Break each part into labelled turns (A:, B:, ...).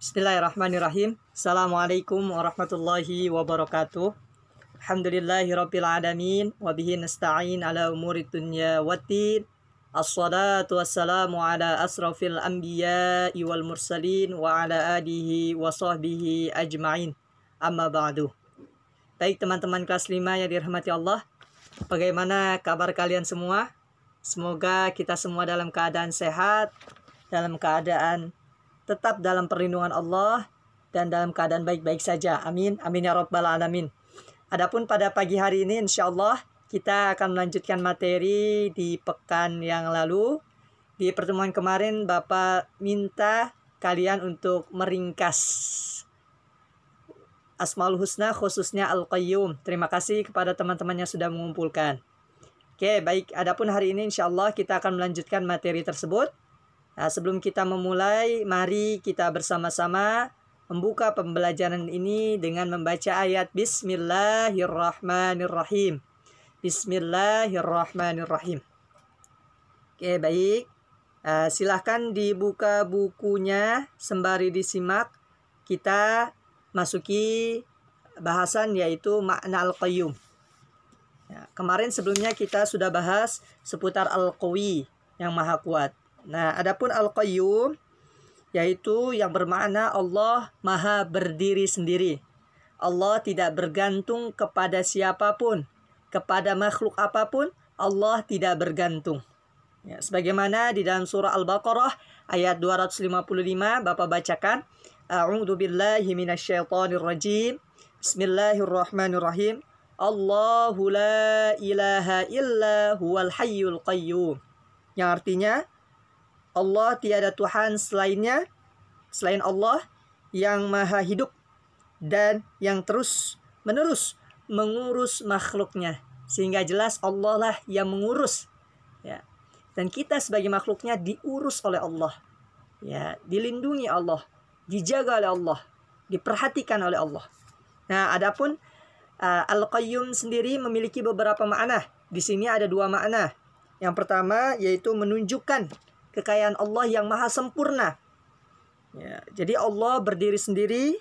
A: Bismillahirrahmanirrahim. Assalamualaikum warahmatullahi wabarakatuh. Alhamdulillahi rabbil alamin wa bihi nasta'in ala umuri dunya watin. Assalatu wassalamu ala asrafil anbiya wal mursalin wa ala alihi wa sahbihi ajma'in. Amma ba'du. Baik teman-teman kelas 5 yang dirahmati Allah. Bagaimana kabar kalian semua? Semoga kita semua dalam keadaan sehat, dalam keadaan tetap dalam perlindungan Allah dan dalam keadaan baik-baik saja. Amin. Amin ya rabbal alamin. Adapun pada pagi hari ini insya Allah kita akan melanjutkan materi di pekan yang lalu. Di pertemuan kemarin Bapak minta kalian untuk meringkas Asmaul Husna khususnya Al-Qayyum. Terima kasih kepada teman-teman yang sudah mengumpulkan. Oke, baik. Adapun hari ini insya Allah kita akan melanjutkan materi tersebut. Nah, sebelum kita memulai, mari kita bersama-sama membuka pembelajaran ini dengan membaca ayat Bismillahirrahmanirrahim. Bismillahirrahmanirrahim. Oke, baik. Uh, silahkan dibuka bukunya sembari disimak. Kita masuki bahasan yaitu makna al-qayyum. Ya, kemarin sebelumnya kita sudah bahas seputar al-qawi yang maha kuat. Nah, adapun Al-Qayyum yaitu yang bermakna Allah Maha berdiri sendiri. Allah tidak bergantung kepada siapapun, kepada makhluk apapun, Allah tidak bergantung. Ya, sebagaimana di dalam surah Al-Baqarah ayat 255 Bapak bacakan A'udzu billahi minasyaitonir rajim. Bismillahirrahmanirrahim. Allahu la ilaha illa huwal hayyul qayyum. Yang artinya Allah tiada Tuhan selainnya, selain Allah yang maha hidup dan yang terus menerus mengurus makhluknya. Sehingga jelas Allah lah yang mengurus. Ya. Dan kita sebagai makhluknya diurus oleh Allah. Ya, dilindungi Allah, dijaga oleh Allah, diperhatikan oleh Allah. Nah, adapun uh, Al-Qayyum sendiri memiliki beberapa makna. Di sini ada dua makna. Yang pertama yaitu menunjukkan kekayaan Allah yang maha sempurna. Ya, jadi Allah berdiri sendiri,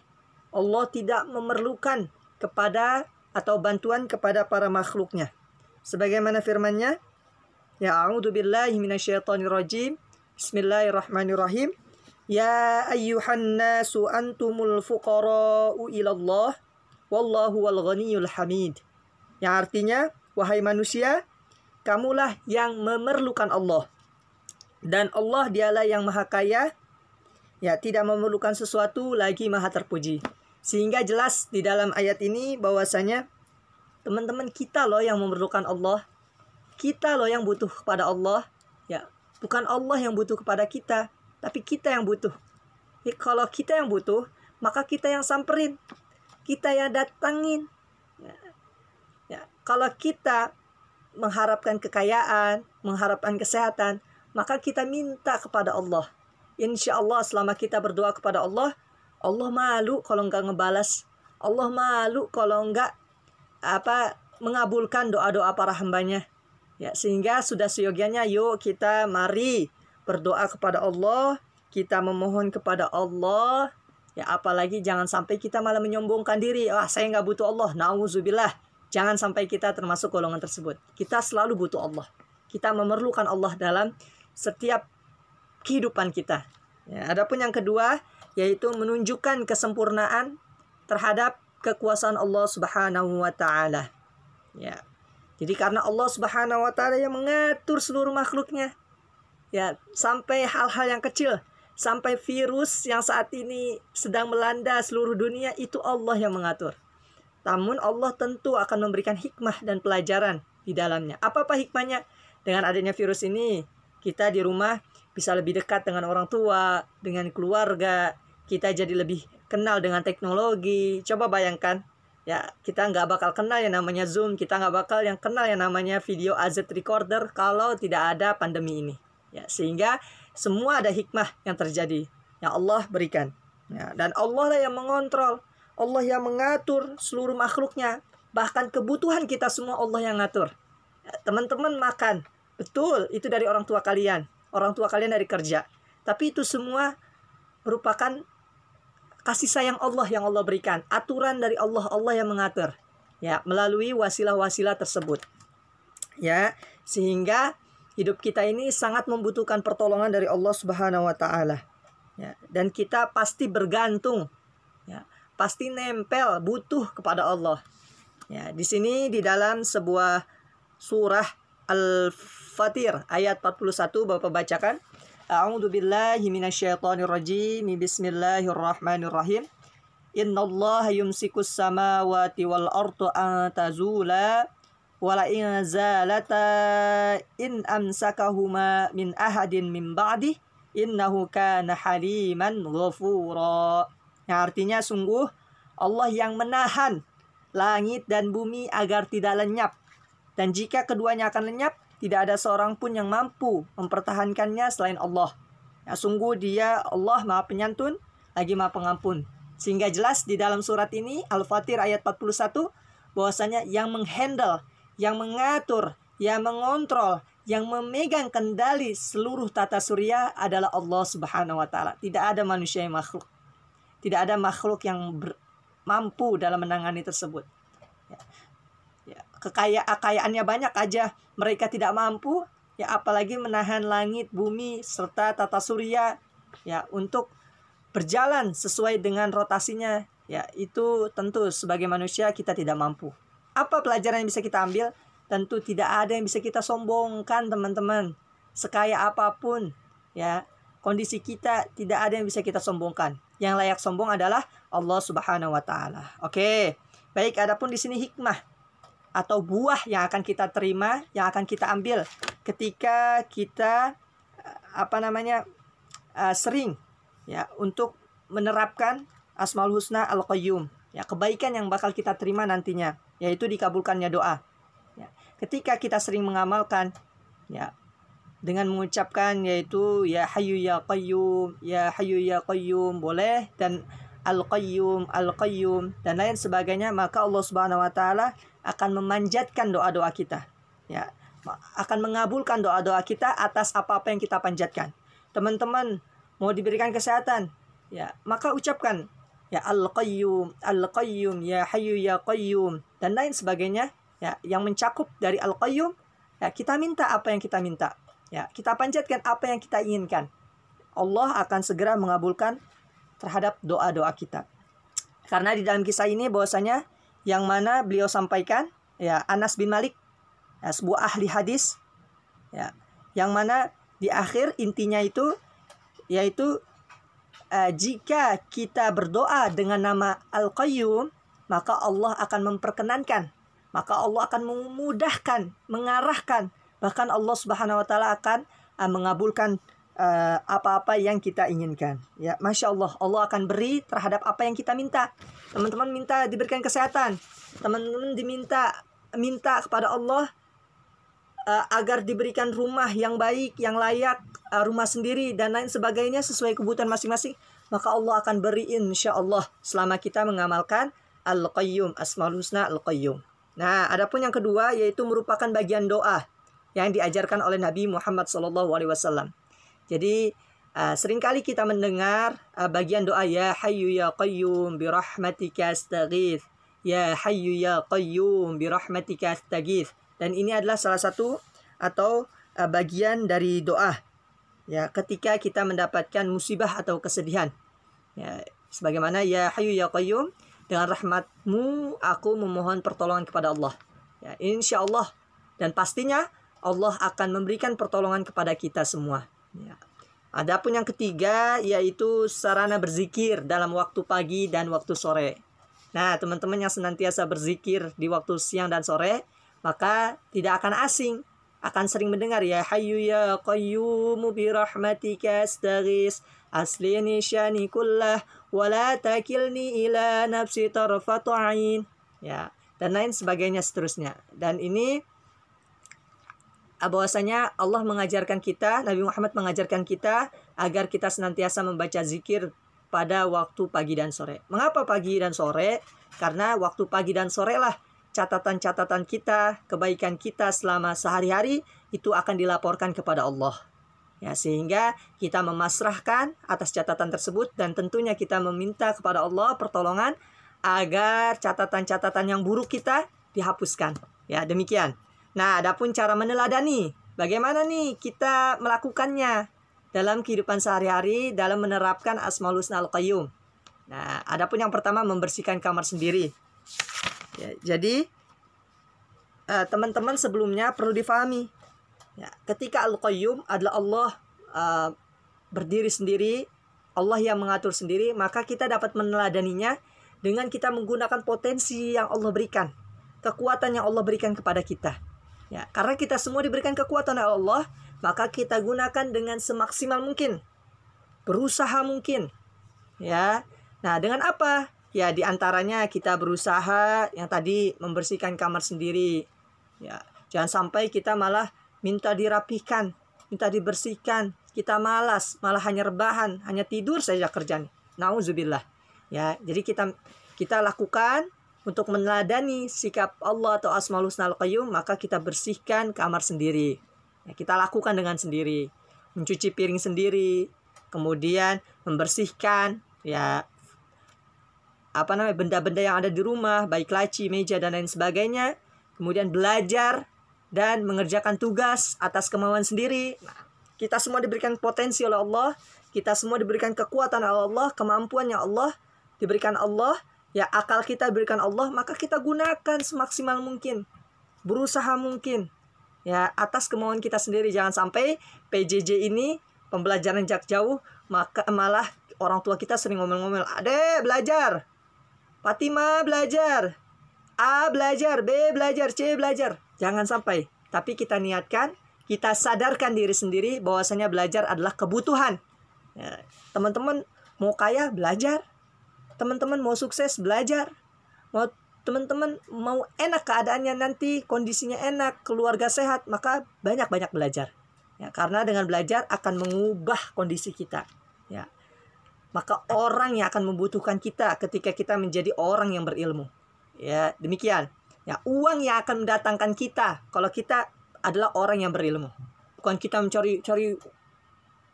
A: Allah tidak memerlukan kepada atau bantuan kepada para makhluknya. Sebagaimana firman-Nya, Ya A'udhu billahi minasyaitonir rajim. Bismillahirrahmanirrahim. Ya ayyuhan nasu antumul fuqara'u ilallah wallahu wal ghaniyul hamid. Yang artinya, wahai manusia, kamulah yang memerlukan Allah dan Allah dialah yang maha kaya, ya tidak memerlukan sesuatu lagi maha terpuji. Sehingga jelas di dalam ayat ini bahwasanya teman-teman kita loh yang memerlukan Allah. Kita loh yang butuh kepada Allah, ya. Bukan Allah yang butuh kepada kita, tapi kita yang butuh. Ya, kalau kita yang butuh, maka kita yang samperin. Kita yang datangin. Ya. ya. Kalau kita mengharapkan kekayaan, mengharapkan kesehatan, maka kita minta kepada Allah. Insya Allah selama kita berdoa kepada Allah, Allah malu kalau nggak ngebalas. Allah malu kalau nggak apa mengabulkan doa-doa para hambanya. Ya, sehingga sudah seyogianya yuk kita mari berdoa kepada Allah, kita memohon kepada Allah. Ya, apalagi jangan sampai kita malah menyombongkan diri. Wah, saya nggak butuh Allah. Nauzubillah. Jangan sampai kita termasuk golongan tersebut. Kita selalu butuh Allah. Kita memerlukan Allah dalam setiap kehidupan kita. Ya, adapun yang kedua yaitu menunjukkan kesempurnaan terhadap kekuasaan Allah Subhanahu wa taala. Ya. Jadi karena Allah Subhanahu wa taala yang mengatur seluruh makhluknya. Ya, sampai hal-hal yang kecil, sampai virus yang saat ini sedang melanda seluruh dunia itu Allah yang mengatur. Namun Allah tentu akan memberikan hikmah dan pelajaran di dalamnya. Apa-apa hikmahnya? Dengan adanya virus ini, kita di rumah bisa lebih dekat dengan orang tua, dengan keluarga, kita jadi lebih kenal dengan teknologi. Coba bayangkan, ya kita nggak bakal kenal yang namanya Zoom, kita nggak bakal yang kenal yang namanya video AZ recorder kalau tidak ada pandemi ini. Ya, sehingga semua ada hikmah yang terjadi yang Allah berikan. Ya, dan Allah lah yang mengontrol, Allah yang mengatur seluruh makhluknya. Bahkan kebutuhan kita semua Allah yang ngatur. Ya, teman-teman ya, makan, Betul, itu dari orang tua kalian. Orang tua kalian dari kerja. Tapi itu semua merupakan kasih sayang Allah yang Allah berikan. Aturan dari Allah, Allah yang mengatur. Ya, melalui wasilah-wasilah tersebut. Ya, sehingga hidup kita ini sangat membutuhkan pertolongan dari Allah Subhanahu wa taala. Ya, dan kita pasti bergantung ya, pasti nempel butuh kepada Allah. Ya, di sini di dalam sebuah surah Al Fatir ayat 41 Bapak bacakan. A'udzu billahi minasyaitonir rajim. Bismillahirrahmanirrahim. Innallaha yumsikus samawati wal ardu an tazula wala in zalata in amsakahuma min ahadin min ba'dih innahu kana haliman ghafura. Yang nah, artinya sungguh Allah yang menahan langit dan bumi agar tidak lenyap. Dan jika keduanya akan lenyap, tidak ada seorang pun yang mampu mempertahankannya selain Allah. Ya, sungguh dia Allah maha penyantun, lagi maha pengampun. Sehingga jelas di dalam surat ini, Al-Fatir ayat 41, bahwasanya yang menghandle, yang mengatur, yang mengontrol, yang memegang kendali seluruh tata surya adalah Allah Subhanahu wa taala. Tidak ada manusia yang makhluk. Tidak ada makhluk yang mampu dalam menangani tersebut kekayaan kekayaannya banyak aja mereka tidak mampu ya apalagi menahan langit bumi serta tata surya ya untuk berjalan sesuai dengan rotasinya ya itu tentu sebagai manusia kita tidak mampu apa pelajaran yang bisa kita ambil tentu tidak ada yang bisa kita sombongkan teman-teman sekaya apapun ya kondisi kita tidak ada yang bisa kita sombongkan yang layak sombong adalah Allah Subhanahu wa taala oke baik adapun di sini hikmah atau buah yang akan kita terima, yang akan kita ambil ketika kita eh, apa namanya eh, sering ya untuk menerapkan Asmaul Husna Al Qayyum ya kebaikan yang bakal kita terima nantinya yaitu dikabulkannya doa. Ya, ketika kita sering mengamalkan ya dengan mengucapkan yaitu ya hayu ya qayyum ya hayu ya qayyum boleh dan Al-Qayyum, Al-Qayyum dan lain sebagainya, maka Allah Subhanahu wa taala akan memanjatkan doa-doa kita. Ya, akan mengabulkan doa-doa kita atas apa-apa yang kita panjatkan. Teman-teman mau diberikan kesehatan, ya, maka ucapkan ya Al-Qayyum, Al-Qayyum, ya Hayyu ya Qayyum dan lain sebagainya, ya, yang mencakup dari Al-Qayyum, ya, kita minta apa yang kita minta. Ya, kita panjatkan apa yang kita inginkan. Allah akan segera mengabulkan terhadap doa-doa kita. Karena di dalam kisah ini bahwasanya yang mana beliau sampaikan ya Anas bin Malik ya, sebuah ahli hadis ya yang mana di akhir intinya itu yaitu eh, jika kita berdoa dengan nama Al-Qayyum maka Allah akan memperkenankan maka Allah akan memudahkan mengarahkan bahkan Allah Subhanahu wa taala akan eh, mengabulkan Eh, apa-apa uh, yang kita inginkan. Ya, masya Allah, Allah akan beri terhadap apa yang kita minta. Teman-teman minta diberikan kesehatan, teman-teman diminta minta kepada Allah uh, agar diberikan rumah yang baik, yang layak, uh, rumah sendiri dan lain sebagainya sesuai kebutuhan masing-masing. Maka Allah akan beri insya Allah selama kita mengamalkan Al-Qayyum, Asmaul Husna Al-Qayyum. Nah, adapun yang kedua yaitu merupakan bagian doa yang diajarkan oleh Nabi Muhammad SAW. Jadi uh, seringkali kita mendengar uh, bagian doa ya Hayyu ya Qayyum bi rahmatika astaghith. Ya Hayyu ya Qayyum bi rahmatika astaghith. Dan ini adalah salah satu atau uh, bagian dari doa. Ya, ketika kita mendapatkan musibah atau kesedihan. Ya, sebagaimana ya Hayyu ya Qayyum dengan rahmatmu aku memohon pertolongan kepada Allah. Ya, insya Allah dan pastinya Allah akan memberikan pertolongan kepada kita semua. Ya. pun yang ketiga yaitu sarana berzikir dalam waktu pagi dan waktu sore. Nah, teman-teman yang senantiasa berzikir di waktu siang dan sore, maka tidak akan asing, akan sering mendengar ya hayu ya Qayyum bi rahmatika astaghis aslini syani kullah wa la takilni ila nafsi tarfatu ain. Ya, dan lain sebagainya seterusnya. Dan ini Ah, bahwasanya Allah mengajarkan kita, Nabi Muhammad mengajarkan kita agar kita senantiasa membaca zikir pada waktu pagi dan sore. Mengapa pagi dan sore? Karena waktu pagi dan sore lah catatan-catatan kita, kebaikan kita selama sehari-hari itu akan dilaporkan kepada Allah. Ya, sehingga kita memasrahkan atas catatan tersebut dan tentunya kita meminta kepada Allah pertolongan agar catatan-catatan yang buruk kita dihapuskan. Ya, demikian. Nah, adapun cara meneladani, bagaimana nih kita melakukannya dalam kehidupan sehari-hari dalam menerapkan Asmaul Husna Al-Qayyum. Nah, adapun yang pertama membersihkan kamar sendiri. Ya, jadi eh, teman-teman uh, sebelumnya perlu difahami. Ya, ketika Al-Qayyum adalah Allah uh, berdiri sendiri, Allah yang mengatur sendiri, maka kita dapat meneladaninya dengan kita menggunakan potensi yang Allah berikan, kekuatan yang Allah berikan kepada kita. Ya, karena kita semua diberikan kekuatan oleh Allah, maka kita gunakan dengan semaksimal mungkin. Berusaha mungkin. Ya. Nah, dengan apa? Ya, diantaranya kita berusaha yang tadi membersihkan kamar sendiri. Ya, jangan sampai kita malah minta dirapihkan, minta dibersihkan. Kita malas, malah hanya rebahan, hanya tidur saja kerjaan. Nauzubillah. Ya, jadi kita kita lakukan untuk meneladani sikap Allah atau Asmaul Husnal Qayyum, maka kita bersihkan kamar sendiri. Ya, kita lakukan dengan sendiri. Mencuci piring sendiri, kemudian membersihkan ya apa namanya benda-benda yang ada di rumah, baik laci, meja dan lain sebagainya. Kemudian belajar dan mengerjakan tugas atas kemauan sendiri. Nah, kita semua diberikan potensi oleh Allah, kita semua diberikan kekuatan oleh Allah, kemampuan yang Allah diberikan Allah ya akal kita berikan Allah maka kita gunakan semaksimal mungkin berusaha mungkin ya atas kemauan kita sendiri jangan sampai PJJ ini pembelajaran jarak jauh maka malah orang tua kita sering ngomel-ngomel ade belajar Fatima belajar A belajar B belajar C belajar jangan sampai tapi kita niatkan kita sadarkan diri sendiri bahwasanya belajar adalah kebutuhan ya, teman-teman ya, mau kaya belajar teman-teman mau sukses belajar mau teman-teman mau enak keadaannya nanti kondisinya enak keluarga sehat maka banyak-banyak belajar ya karena dengan belajar akan mengubah kondisi kita ya maka orang yang akan membutuhkan kita ketika kita menjadi orang yang berilmu ya demikian ya uang yang akan mendatangkan kita kalau kita adalah orang yang berilmu bukan kita mencari cari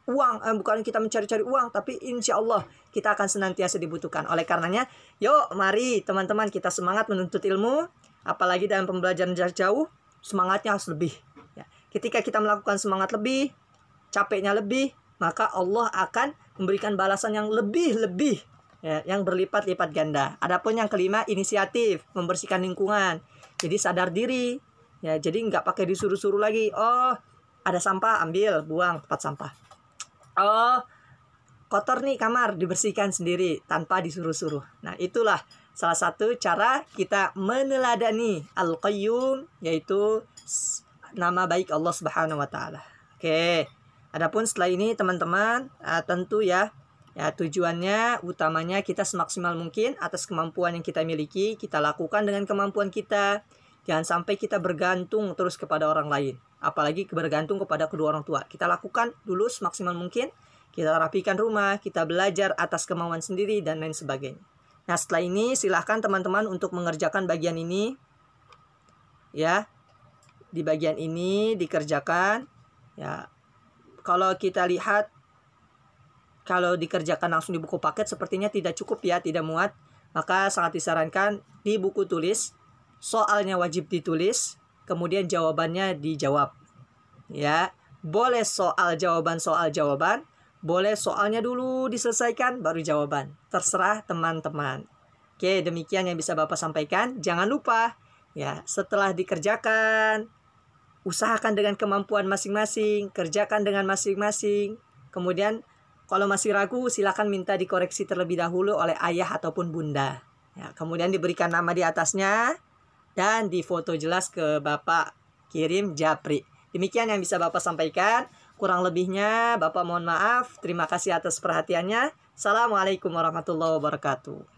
A: uang eh, bukan kita mencari-cari uang tapi insya Allah kita akan senantiasa dibutuhkan oleh karenanya yuk mari teman-teman kita semangat menuntut ilmu apalagi dalam pembelajaran jarak jauh semangatnya harus lebih ya. ketika kita melakukan semangat lebih capeknya lebih maka Allah akan memberikan balasan yang lebih-lebih ya, yang berlipat-lipat ganda. Adapun yang kelima inisiatif membersihkan lingkungan. Jadi sadar diri ya jadi nggak pakai disuruh-suruh lagi. Oh ada sampah ambil buang tempat sampah oh kotor nih kamar dibersihkan sendiri tanpa disuruh-suruh. Nah, itulah salah satu cara kita meneladani Al-Qayyum yaitu nama baik Allah Subhanahu wa taala. Oke. Adapun setelah ini teman-teman ah, tentu ya ya tujuannya utamanya kita semaksimal mungkin atas kemampuan yang kita miliki kita lakukan dengan kemampuan kita Jangan sampai kita bergantung terus kepada orang lain, apalagi bergantung kepada kedua orang tua. Kita lakukan dulu semaksimal mungkin, kita rapikan rumah, kita belajar atas kemauan sendiri, dan lain sebagainya. Nah setelah ini silahkan teman-teman untuk mengerjakan bagian ini ya di bagian ini dikerjakan ya kalau kita lihat kalau dikerjakan langsung di buku paket sepertinya tidak cukup ya tidak muat maka sangat disarankan di buku tulis soalnya wajib ditulis, kemudian jawabannya dijawab. Ya, boleh soal jawaban soal jawaban, boleh soalnya dulu diselesaikan baru jawaban. Terserah teman-teman. Oke, demikian yang bisa Bapak sampaikan. Jangan lupa ya, setelah dikerjakan usahakan dengan kemampuan masing-masing, kerjakan dengan masing-masing. Kemudian kalau masih ragu silakan minta dikoreksi terlebih dahulu oleh ayah ataupun bunda. Ya, kemudian diberikan nama di atasnya dan di foto jelas ke Bapak kirim Japri. Demikian yang bisa Bapak sampaikan. Kurang lebihnya Bapak mohon maaf. Terima kasih atas perhatiannya. Assalamualaikum warahmatullahi wabarakatuh.